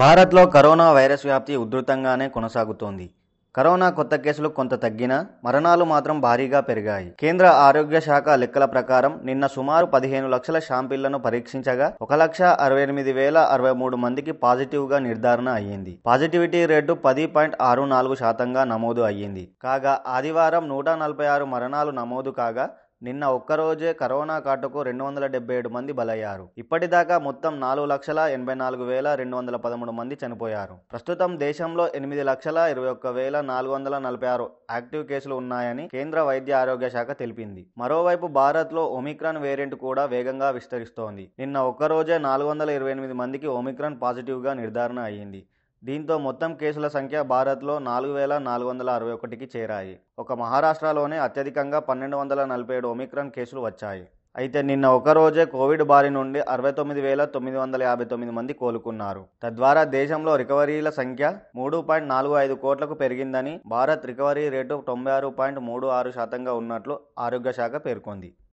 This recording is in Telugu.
భారత్లో కరోనా వైరస్ వ్యాప్తి ఉధృతంగానే కొనసాగుతోంది కరోనా కొత్త కేసులు కొంత తగ్గినా మరణాలు మాత్రం భారీగా పెరిగాయి కేంద్ర ఆరోగ్య శాఖ లెక్కల ప్రకారం నిన్న సుమారు పదిహేను లక్షల షాంపిళ్లను పరీక్షించగా ఒక లక్ష అరవై ఎనిమిది వేల అరవై మూడు మందికి పాజిటివ్గా నిర్ధారణ అయ్యింది పాజిటివిటీ రేటు పది పాయింట్ ఆరు నాలుగు శాతంగా నమోదు అయ్యింది కాగా ఆదివారం నూట నలభై ఆరు మరణాలు నమోదు కాగా నిన్న ఒక్కరోజే కరోనా కాటుకు రెండు వందల డెబ్బై ఏడు మంది బలయ్యారు ఇప్పటిదాకా మొత్తం నాలుగు లక్షల ఎనభై నాలుగు వేల రెండు వందల పదమూడు మంది చనిపోయారు ప్రస్తుతం దేశంలో ఎనిమిది లక్షల ఇరవై ఒక్క వేల నాలుగు వందల నలభై ఆరు యాక్టివ్ కేసులు ఉన్నాయని కేంద్ర వైద్య ఆరోగ్య శాఖ తెలిపింది మరోవైపు భారత్లో ఒమిక్రాన్ వేరియంట్ కూడా వేగంగా విస్తరిస్తోంది నిన్న ఒక్కరోజే నాలుగు వందల ఇరవై ఎనిమిది మందికి ఒమిక్రాన్ పాజిటివ్గా నిర్ధారణ అయ్యింది దీంతో మొత్తం కేసుల సంఖ్య భారత్లో నాలుగు వేల నాలుగు వందల అరవై ఒకటికి చేరాయి ఒక మహారాష్ట్రలోనే అత్యధికంగా పన్నెండు వందల నలభై ఏడు ఒమిక్రాన్ కేసులు వచ్చాయి అయితే నిన్న ఒకరోజే కోవిడ్ బారి నుండి అరవై తొమ్మిది వేల తొమ్మిది వందల యాభై తొమ్మిది మంది కోలుకున్నారు తద్వారా దేశంలో రికవరీల సంఖ్య మూడు పాయింట్ నాలుగు ఐదు కోట్లకు పెరిగిందని భారత్ రికవరీ రేటు తొంభై ఆరు పాయింట్ మూడు ఆరు శాతంగా ఉన్నట్లు ఆరోగ్య శాఖ పేర్కొంది